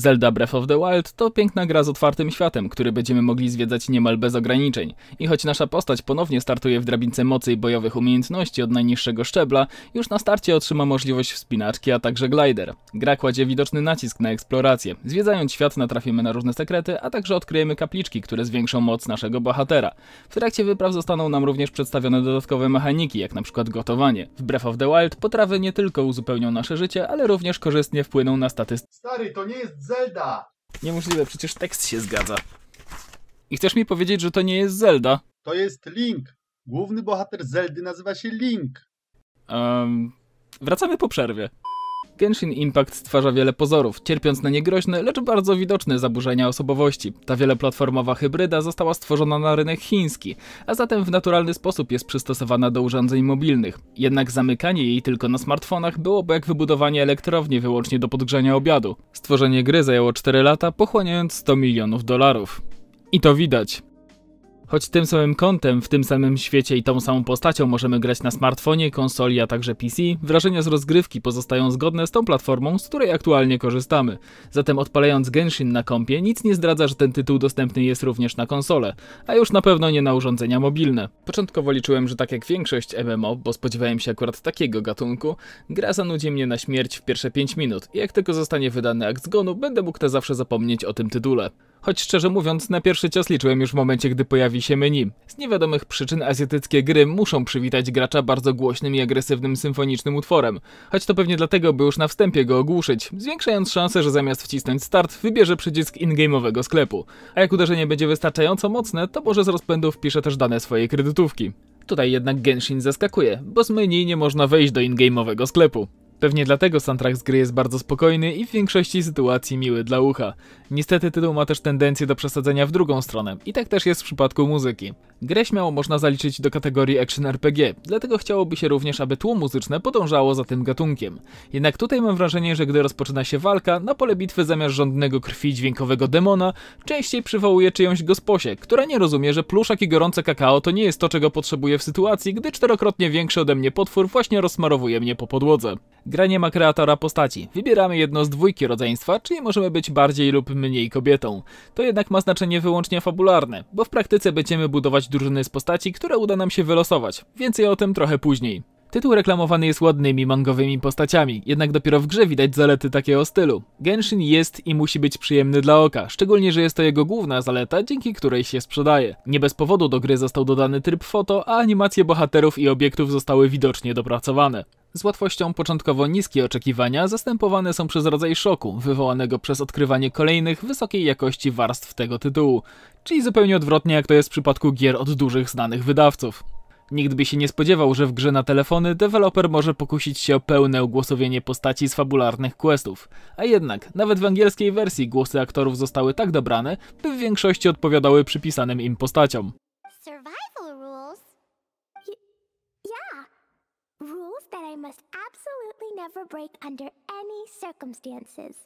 Zelda Breath of the Wild to piękna gra z otwartym światem, który będziemy mogli zwiedzać niemal bez ograniczeń. I choć nasza postać ponownie startuje w drabince mocy i bojowych umiejętności od najniższego szczebla, już na starcie otrzyma możliwość wspinaczki, a także glider. Gra kładzie widoczny nacisk na eksplorację. Zwiedzając świat natrafimy na różne sekrety, a także odkryjemy kapliczki, które zwiększą moc naszego bohatera. W trakcie wypraw zostaną nam również przedstawione dodatkowe mechaniki, jak na przykład gotowanie. W Breath of the Wild potrawy nie tylko uzupełnią nasze życie, ale również korzystnie wpłyną na statystyki. Stary, to nie jest Zelda! Niemożliwe, przecież tekst się zgadza. I chcesz mi powiedzieć, że to nie jest Zelda? To jest Link. Główny bohater Zeldy nazywa się Link. Um, wracamy po przerwie. Genshin Impact stwarza wiele pozorów, cierpiąc na niegroźne, lecz bardzo widoczne zaburzenia osobowości. Ta wieloplatformowa hybryda została stworzona na rynek chiński, a zatem w naturalny sposób jest przystosowana do urządzeń mobilnych. Jednak zamykanie jej tylko na smartfonach byłoby jak wybudowanie elektrowni wyłącznie do podgrzania obiadu. Stworzenie gry zajęło 4 lata, pochłaniając 100 milionów dolarów. I to widać. Choć tym samym kątem, w tym samym świecie i tą samą postacią możemy grać na smartfonie, konsoli, a także PC, wrażenia z rozgrywki pozostają zgodne z tą platformą, z której aktualnie korzystamy. Zatem odpalając Genshin na kompie, nic nie zdradza, że ten tytuł dostępny jest również na konsole, a już na pewno nie na urządzenia mobilne. Początkowo liczyłem, że tak jak większość MMO, bo spodziewałem się akurat takiego gatunku, gra zanudzi mnie na śmierć w pierwsze 5 minut i jak tylko zostanie wydany akt zgonu, będę mógł te zawsze zapomnieć o tym tytule. Choć szczerze mówiąc, na pierwszy cios liczyłem już w momencie, gdy pojawi się menu. Z niewiadomych przyczyn azjatyckie gry muszą przywitać gracza bardzo głośnym i agresywnym symfonicznym utworem, choć to pewnie dlatego, by już na wstępie go ogłuszyć, zwiększając szansę, że zamiast wcisnąć start, wybierze przycisk in-game'owego sklepu. A jak uderzenie będzie wystarczająco mocne, to może z rozpędu wpisze też dane swojej kredytówki. Tutaj jednak Genshin zaskakuje, bo z menu nie można wejść do in-game'owego sklepu. Pewnie dlatego soundtrack z gry jest bardzo spokojny i w większości sytuacji miły dla ucha. Niestety tytuł ma też tendencję do przesadzenia w drugą stronę i tak też jest w przypadku muzyki. Grę śmiało można zaliczyć do kategorii Action RPG, dlatego chciałoby się również, aby tło muzyczne podążało za tym gatunkiem. Jednak tutaj mam wrażenie, że gdy rozpoczyna się walka, na pole bitwy zamiast żądnego krwi dźwiękowego demona, częściej przywołuje czyjąś gosposię, która nie rozumie, że pluszak i gorące kakao to nie jest to, czego potrzebuje w sytuacji, gdy czterokrotnie większy ode mnie potwór właśnie rozsmarowuje mnie po podłodze. Gra nie ma kreatora postaci. Wybieramy jedno z dwójki rodzeństwa, czyli możemy być bardziej lub mniej kobietą. To jednak ma znaczenie wyłącznie fabularne, bo w praktyce będziemy budować drużyny z postaci, które uda nam się wylosować. Więcej o tym trochę później. Tytuł reklamowany jest ładnymi mangowymi postaciami, jednak dopiero w grze widać zalety takiego stylu. Genshin jest i musi być przyjemny dla oka, szczególnie, że jest to jego główna zaleta, dzięki której się sprzedaje. Nie bez powodu do gry został dodany tryb foto, a animacje bohaterów i obiektów zostały widocznie dopracowane. Z łatwością początkowo niskie oczekiwania zastępowane są przez rodzaj szoku wywołanego przez odkrywanie kolejnych wysokiej jakości warstw tego tytułu, czyli zupełnie odwrotnie jak to jest w przypadku gier od dużych znanych wydawców. Nikt by się nie spodziewał, że w grze na telefony deweloper może pokusić się o pełne ugłosowienie postaci z fabularnych questów. A jednak, nawet w angielskiej wersji głosy aktorów zostały tak dobrane, by w większości odpowiadały przypisanym im postaciom. Survival. rules that I must absolutely never break under any circumstances.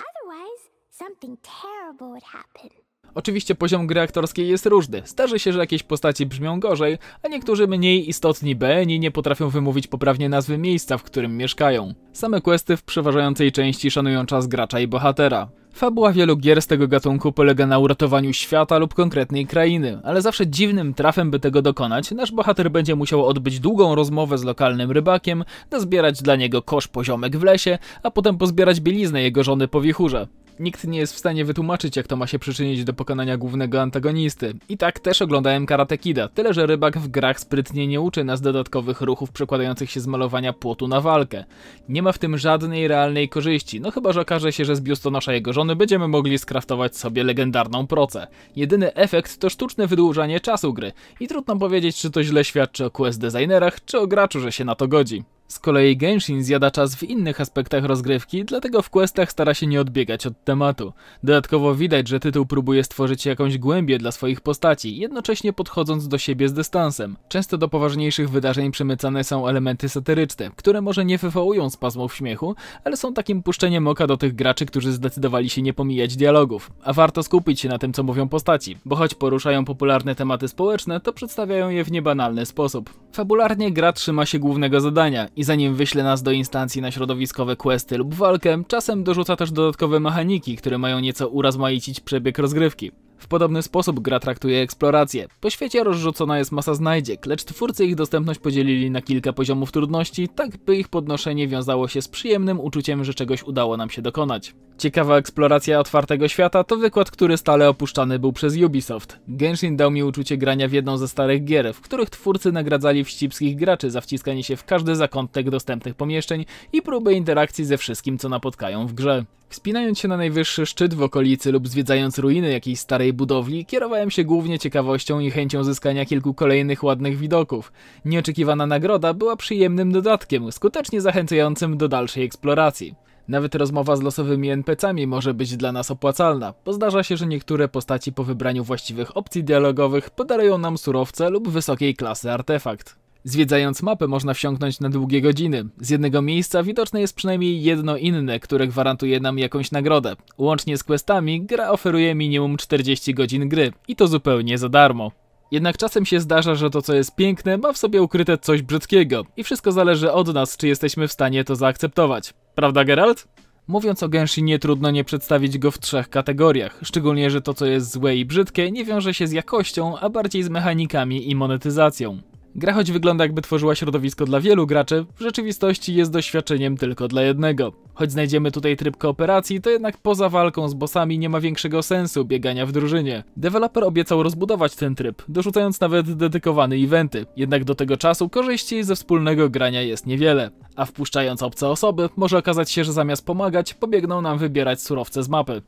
Otherwise, something terrible would happen. Oczywiście poziom gry aktorskiej jest różny. Starzy się, że jakieś postaci brzmią gorzej, a niektórzy mniej istotni BNI nie potrafią wymówić poprawnie nazwy miejsca, w którym mieszkają. Same questy w przeważającej części szanują czas gracza i bohatera. Fabuła wielu gier z tego gatunku polega na uratowaniu świata lub konkretnej krainy, ale zawsze dziwnym trafem, by tego dokonać, nasz bohater będzie musiał odbyć długą rozmowę z lokalnym rybakiem, nazbierać dla niego kosz poziomek w lesie, a potem pozbierać bieliznę jego żony po wichurze. Nikt nie jest w stanie wytłumaczyć, jak to ma się przyczynić do pokonania głównego antagonisty. I tak też oglądałem Karate Kida, tyle że rybak w grach sprytnie nie uczy nas dodatkowych ruchów przekładających się z malowania płotu na walkę. Nie ma w tym żadnej realnej korzyści, no chyba że okaże się, że z biustonosza jego żony będziemy mogli skraftować sobie legendarną procę. Jedyny efekt to sztuczne wydłużanie czasu gry i trudno powiedzieć, czy to źle świadczy o quest designerach, czy o graczu, że się na to godzi. Z kolei Genshin zjada czas w innych aspektach rozgrywki, dlatego w questach stara się nie odbiegać od tematu. Dodatkowo widać, że tytuł próbuje stworzyć jakąś głębię dla swoich postaci, jednocześnie podchodząc do siebie z dystansem. Często do poważniejszych wydarzeń przemycane są elementy satyryczne, które może nie wywołują spazmów śmiechu, ale są takim puszczeniem oka do tych graczy, którzy zdecydowali się nie pomijać dialogów. A warto skupić się na tym, co mówią postaci, bo choć poruszają popularne tematy społeczne, to przedstawiają je w niebanalny sposób. Fabularnie gra trzyma się głównego zadania i i zanim wyśle nas do instancji na środowiskowe questy lub walkę, czasem dorzuca też dodatkowe mechaniki, które mają nieco urozmaicić przebieg rozgrywki. W podobny sposób gra traktuje eksplorację. Po świecie rozrzucona jest masa znajdziek, lecz twórcy ich dostępność podzielili na kilka poziomów trudności, tak by ich podnoszenie wiązało się z przyjemnym uczuciem, że czegoś udało nam się dokonać. Ciekawa eksploracja otwartego świata to wykład, który stale opuszczany był przez Ubisoft. Genshin dał mi uczucie grania w jedną ze starych gier, w których twórcy nagradzali wścibskich graczy za wciskanie się w każdy zakątek dostępnych pomieszczeń i próby interakcji ze wszystkim, co napotkają w grze. Wspinając się na najwyższy szczyt w okolicy lub zwiedzając ruiny jakiejś starej budowli, kierowałem się głównie ciekawością i chęcią zyskania kilku kolejnych ładnych widoków. Nieoczekiwana nagroda była przyjemnym dodatkiem, skutecznie zachęcającym do dalszej eksploracji. Nawet rozmowa z losowymi NPC-ami może być dla nas opłacalna, bo zdarza się, że niektóre postaci po wybraniu właściwych opcji dialogowych podarują nam surowce lub wysokiej klasy artefakt. Zwiedzając mapę można wsiąknąć na długie godziny. Z jednego miejsca widoczne jest przynajmniej jedno inne, które gwarantuje nam jakąś nagrodę. Łącznie z questami gra oferuje minimum 40 godzin gry i to zupełnie za darmo. Jednak czasem się zdarza, że to co jest piękne ma w sobie ukryte coś brzydkiego i wszystko zależy od nas, czy jesteśmy w stanie to zaakceptować. Prawda Geralt? Mówiąc o Genshi nie trudno nie przedstawić go w trzech kategoriach, szczególnie, że to co jest złe i brzydkie nie wiąże się z jakością, a bardziej z mechanikami i monetyzacją. Gra choć wygląda jakby tworzyła środowisko dla wielu graczy, w rzeczywistości jest doświadczeniem tylko dla jednego. Choć znajdziemy tutaj tryb kooperacji, to jednak poza walką z bossami nie ma większego sensu biegania w drużynie. Deweloper obiecał rozbudować ten tryb, dorzucając nawet dedykowane eventy, jednak do tego czasu korzyści ze wspólnego grania jest niewiele. A wpuszczając obce osoby, może okazać się, że zamiast pomagać, pobiegną nam wybierać surowce z mapy.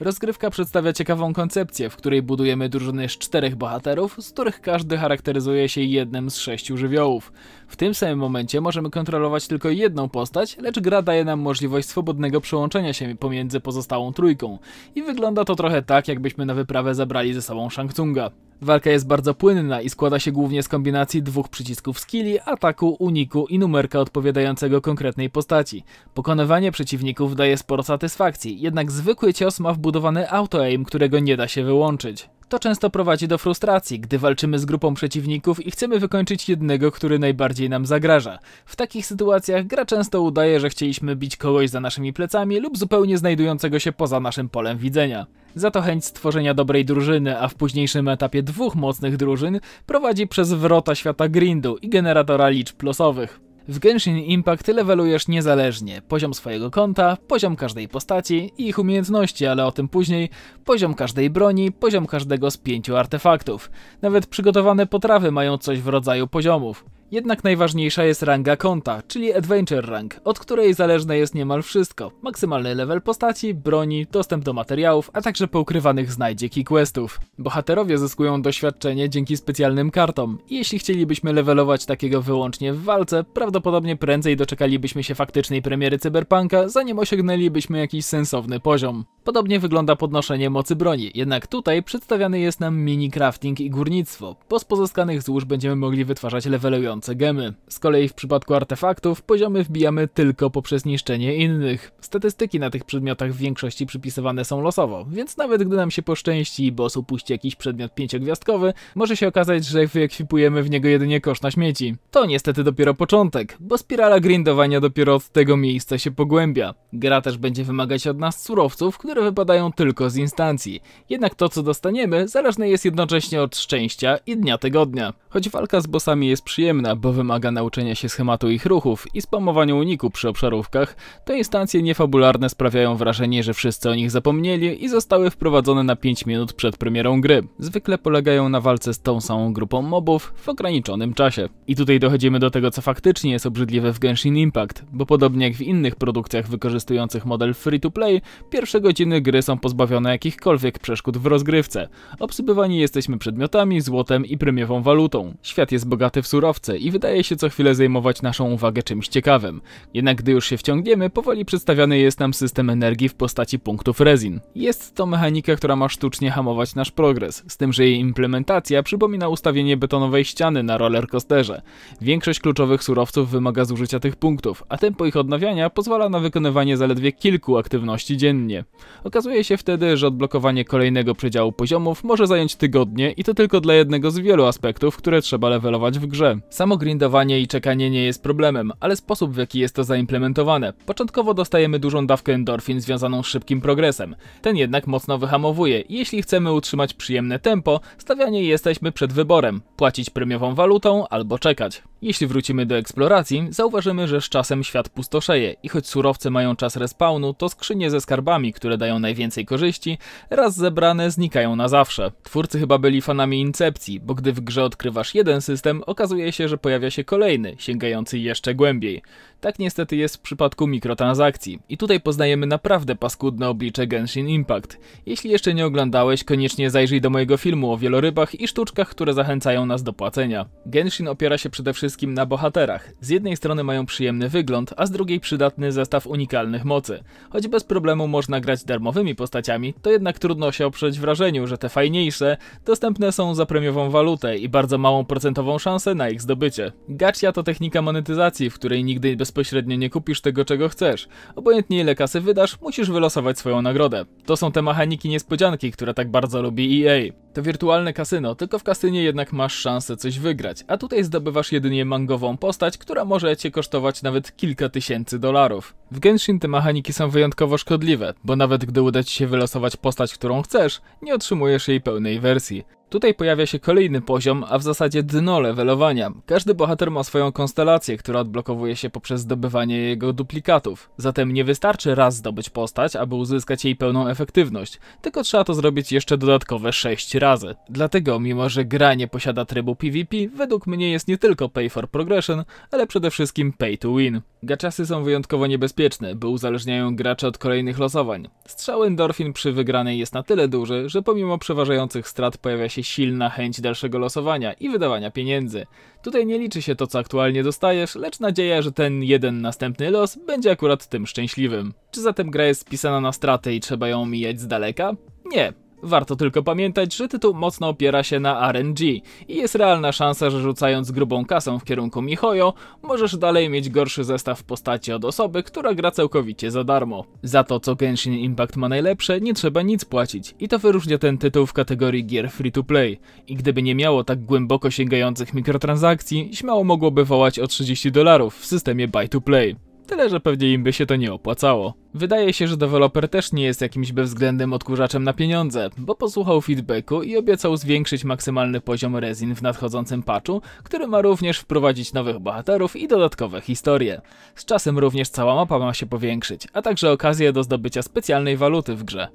Rozgrywka przedstawia ciekawą koncepcję, w której budujemy drużyny z czterech bohaterów, z których każdy charakteryzuje się jednym z sześciu żywiołów. W tym samym momencie możemy kontrolować tylko jedną postać, lecz gra daje nam możliwość swobodnego przełączenia się pomiędzy pozostałą trójką. I wygląda to trochę tak, jakbyśmy na wyprawę zabrali ze sobą Shang Tsunga. Walka jest bardzo płynna i składa się głównie z kombinacji dwóch przycisków skilli, ataku, uniku i numerka odpowiadającego konkretnej postaci. Pokonywanie przeciwników daje sporo satysfakcji, jednak zwykły cios ma wbudowany auto-aim, którego nie da się wyłączyć. To często prowadzi do frustracji, gdy walczymy z grupą przeciwników i chcemy wykończyć jednego, który najbardziej nam zagraża. W takich sytuacjach gra często udaje, że chcieliśmy bić kogoś za naszymi plecami lub zupełnie znajdującego się poza naszym polem widzenia. Za to chęć stworzenia dobrej drużyny, a w późniejszym etapie dwóch mocnych drużyn prowadzi przez wrota świata grindu i generatora liczb losowych. W Genshin Impact levelujesz niezależnie. Poziom swojego konta, poziom każdej postaci i ich umiejętności, ale o tym później, poziom każdej broni, poziom każdego z pięciu artefaktów. Nawet przygotowane potrawy mają coś w rodzaju poziomów. Jednak najważniejsza jest ranga konta, czyli Adventure Rank, od której zależne jest niemal wszystko. Maksymalny level postaci, broni, dostęp do materiałów, a także poukrywanych znajdziek i questów. Bohaterowie zyskują doświadczenie dzięki specjalnym kartom. Jeśli chcielibyśmy levelować takiego wyłącznie w walce, prawdopodobnie prędzej doczekalibyśmy się faktycznej premiery Cyberpunka, zanim osiągnęlibyśmy jakiś sensowny poziom. Podobnie wygląda podnoszenie mocy broni, jednak tutaj przedstawiany jest nam mini crafting i górnictwo. Po z pozyskanych złóż będziemy mogli wytwarzać levelujące gemy. Z kolei w przypadku artefaktów poziomy wbijamy tylko poprzez niszczenie innych. Statystyki na tych przedmiotach w większości przypisywane są losowo, więc nawet gdy nam się poszczęści i boss upuści jakiś przedmiot pięciogwiazdkowy, może się okazać, że wyekwipujemy w niego jedynie kosz na śmieci. To niestety dopiero początek, bo spirala grindowania dopiero od tego miejsca się pogłębia. Gra też będzie wymagać od nas surowców, które wypadają tylko z instancji. Jednak to co dostaniemy zależne jest jednocześnie od szczęścia i dnia tygodnia. Choć walka z bossami jest przyjemna, bo wymaga nauczenia się schematu ich ruchów i spamowania uniku przy obszarówkach, te instancje niefabularne sprawiają wrażenie, że wszyscy o nich zapomnieli i zostały wprowadzone na 5 minut przed premierą gry. Zwykle polegają na walce z tą samą grupą mobów w ograniczonym czasie. I tutaj dochodzimy do tego, co faktycznie jest obrzydliwe w Genshin Impact, bo podobnie jak w innych produkcjach wykorzystujących model free-to-play, pierwsze godziny gry są pozbawione jakichkolwiek przeszkód w rozgrywce. Obsybywani jesteśmy przedmiotami, złotem i premiową walutą. Świat jest bogaty w surowce i wydaje się co chwilę zajmować naszą uwagę czymś ciekawym. Jednak gdy już się wciągniemy, powoli przedstawiany jest nam system energii w postaci punktów rezin. Jest to mechanika, która ma sztucznie hamować nasz progres, z tym, że jej implementacja przypomina ustawienie betonowej ściany na rollercoasterze. Większość kluczowych surowców wymaga zużycia tych punktów, a tempo ich odnawiania pozwala na wykonywanie zaledwie kilku aktywności dziennie. Okazuje się wtedy, że odblokowanie kolejnego przedziału poziomów może zająć tygodnie i to tylko dla jednego z wielu aspektów, które trzeba levelować w grze. Sam Samo grindowanie i czekanie nie jest problemem, ale sposób w jaki jest to zaimplementowane. Początkowo dostajemy dużą dawkę endorfin związaną z szybkim progresem. Ten jednak mocno wyhamowuje i jeśli chcemy utrzymać przyjemne tempo, stawianie jesteśmy przed wyborem, płacić premiową walutą albo czekać. Jeśli wrócimy do eksploracji, zauważymy, że z czasem świat pustoszeje i choć surowce mają czas respawnu, to skrzynie ze skarbami, które dają najwięcej korzyści, raz zebrane znikają na zawsze. Twórcy chyba byli fanami Incepcji, bo gdy w grze odkrywasz jeden system, okazuje się, że pojawia się kolejny, sięgający jeszcze głębiej. Tak niestety jest w przypadku mikrotransakcji. I tutaj poznajemy naprawdę paskudne oblicze Genshin Impact. Jeśli jeszcze nie oglądałeś, koniecznie zajrzyj do mojego filmu o wielorybach i sztuczkach, które zachęcają nas do płacenia. Genshin opiera się przede wszystkim na bohaterach. Z jednej strony mają przyjemny wygląd, a z drugiej przydatny zestaw unikalnych mocy. Choć bez problemu można grać darmowymi postaciami, to jednak trudno się oprzeć wrażeniu, że te fajniejsze dostępne są za premiową walutę i bardzo małą procentową szansę na ich zdobycie zdobycie. Gacia to technika monetyzacji, w której nigdy bezpośrednio nie kupisz tego, czego chcesz. Obojętnie ile kasy wydasz, musisz wylosować swoją nagrodę. To są te mechaniki niespodzianki, które tak bardzo lubi EA. To wirtualne kasyno, tylko w kasynie jednak masz szansę coś wygrać, a tutaj zdobywasz jedynie mangową postać, która może cię kosztować nawet kilka tysięcy dolarów. W Genshin te mechaniki są wyjątkowo szkodliwe, bo nawet gdy uda ci się wylosować postać, którą chcesz, nie otrzymujesz jej pełnej wersji. Tutaj pojawia się kolejny poziom, a w zasadzie dno levelowania. Każdy bohater ma swoją konstelację, która odblokowuje się poprzez zdobywanie jego duplikatów. Zatem nie wystarczy raz zdobyć postać, aby uzyskać jej pełną efektywność, tylko trzeba to zrobić jeszcze dodatkowe 6 razy. Dlatego, mimo że gra nie posiada trybu PvP, według mnie jest nie tylko pay for progression, ale przede wszystkim pay to win. Gaczasy są wyjątkowo niebezpieczne, bo uzależniają gracza od kolejnych losowań. Strzał endorfin przy wygranej jest na tyle duży, że pomimo przeważających strat pojawia się silna chęć dalszego losowania i wydawania pieniędzy. Tutaj nie liczy się to, co aktualnie dostajesz, lecz nadzieja, że ten jeden następny los będzie akurat tym szczęśliwym. Czy zatem gra jest spisana na straty i trzeba ją omijać z daleka? Nie, Warto tylko pamiętać, że tytuł mocno opiera się na RNG i jest realna szansa, że rzucając grubą kasą w kierunku Mihoyo, możesz dalej mieć gorszy zestaw postaci od osoby, która gra całkowicie za darmo. Za to, co Genshin Impact ma najlepsze, nie trzeba nic płacić i to wyróżnia ten tytuł w kategorii gier free-to-play. I gdyby nie miało tak głęboko sięgających mikrotransakcji, śmiało mogłoby wołać o 30 dolarów w systemie buy-to-play. Tyle, że pewnie im by się to nie opłacało. Wydaje się, że deweloper też nie jest jakimś bezwzględnym odkurzaczem na pieniądze, bo posłuchał feedbacku i obiecał zwiększyć maksymalny poziom rezin w nadchodzącym patchu, który ma również wprowadzić nowych bohaterów i dodatkowe historie. Z czasem również cała mapa ma się powiększyć, a także okazję do zdobycia specjalnej waluty w grze.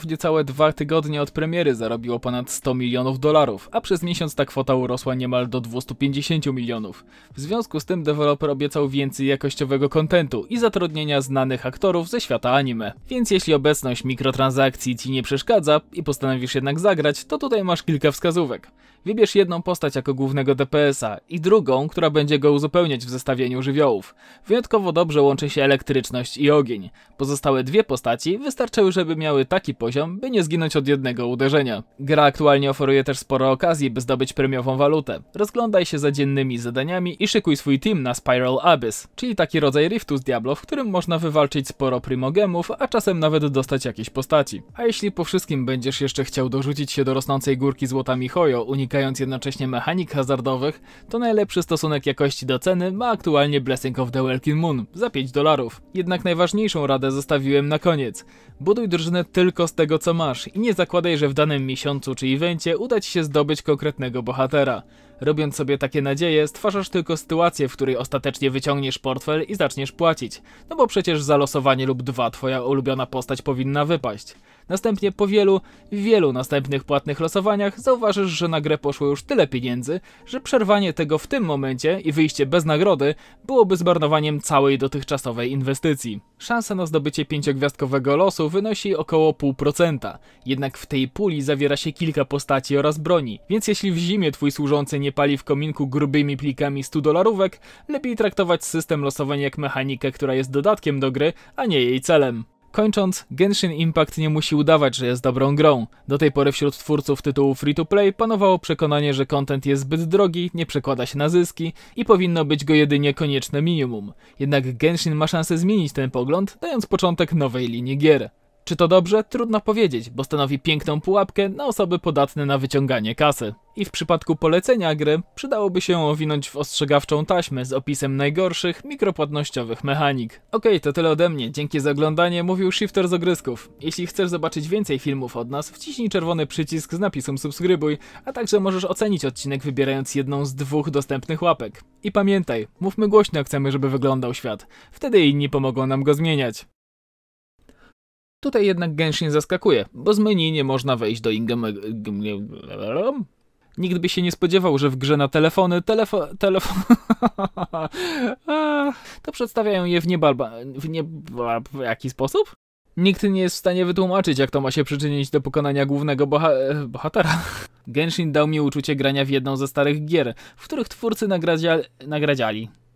w niecałe dwa tygodnie od premiery zarobiło ponad 100 milionów dolarów, a przez miesiąc ta kwota urosła niemal do 250 milionów. W związku z tym deweloper obiecał więcej jakościowego kontentu i zatrudnienia znanych aktorów ze ze świata anime. Więc jeśli obecność mikrotransakcji Ci nie przeszkadza i postanowisz jednak zagrać, to tutaj masz kilka wskazówek. Wybierz jedną postać jako głównego DPS-a i drugą, która będzie go uzupełniać w zestawieniu żywiołów. Wyjątkowo dobrze łączy się elektryczność i ogień. Pozostałe dwie postaci wystarczyły, żeby miały taki poziom, by nie zginąć od jednego uderzenia. Gra aktualnie oferuje też sporo okazji, by zdobyć premiową walutę. Rozglądaj się za dziennymi zadaniami i szykuj swój team na Spiral Abyss, czyli taki rodzaj riftu z Diablo, w którym można wywalczyć sporo primogemów, a czasem nawet dostać jakieś postaci. A jeśli po wszystkim będziesz jeszcze chciał dorzucić się do rosnącej górki złota Mihojo, unikając jednocześnie mechanik hazardowych, to najlepszy stosunek jakości do ceny ma aktualnie Blessing of the Welkin Moon za 5 dolarów. Jednak najważniejszą radę zostawiłem na koniec. Buduj drużynę tylko z tego co masz i nie zakładaj, że w danym miesiącu czy evencie uda ci się zdobyć konkretnego bohatera. Robiąc sobie takie nadzieje, stwarzasz tylko sytuację, w której ostatecznie wyciągniesz portfel i zaczniesz płacić. No bo przecież za losowanie lub dwa twoja ulubiona postać powinna wypaść. Następnie po wielu, wielu następnych płatnych losowaniach zauważysz, że na grę poszło już tyle pieniędzy, że przerwanie tego w tym momencie i wyjście bez nagrody byłoby zmarnowaniem całej dotychczasowej inwestycji. Szansa na zdobycie pięciogwiazdkowego losu wynosi około 0,5%, jednak w tej puli zawiera się kilka postaci oraz broni, więc jeśli w zimie twój służący nie pali w kominku grubymi plikami 100 dolarówek, lepiej traktować system losowania jak mechanikę, która jest dodatkiem do gry, a nie jej celem. Kończąc, Genshin Impact nie musi udawać, że jest dobrą grą. Do tej pory wśród twórców tytułu free-to-play panowało przekonanie, że kontent jest zbyt drogi, nie przekłada się na zyski i powinno być go jedynie konieczne minimum. Jednak Genshin ma szansę zmienić ten pogląd, dając początek nowej linii gier. Czy to dobrze? Trudno powiedzieć, bo stanowi piękną pułapkę na osoby podatne na wyciąganie kasy. I w przypadku polecenia gry przydałoby się owinąć w ostrzegawczą taśmę z opisem najgorszych mikropłatnościowych mechanik. Okej, okay, to tyle ode mnie. Dzięki za oglądanie, mówił Shifter z Ogrysków. Jeśli chcesz zobaczyć więcej filmów od nas, wciśnij czerwony przycisk z napisem subskrybuj, a także możesz ocenić odcinek wybierając jedną z dwóch dostępnych łapek. I pamiętaj, mówmy głośno jak chcemy, żeby wyglądał świat. Wtedy inni pomogą nam go zmieniać. Tutaj jednak Genshin zaskakuje, bo z menu nie można wejść do ingame. Nikt by się nie spodziewał, że w grze na telefony telefo, telefon... to przedstawiają je w niebalba... w nie... w jaki sposób? Nikt nie jest w stanie wytłumaczyć, jak to ma się przyczynić do pokonania głównego boha bohatera. Genshin dał mi uczucie grania w jedną ze starych gier, w których twórcy nagradziali... nagradziali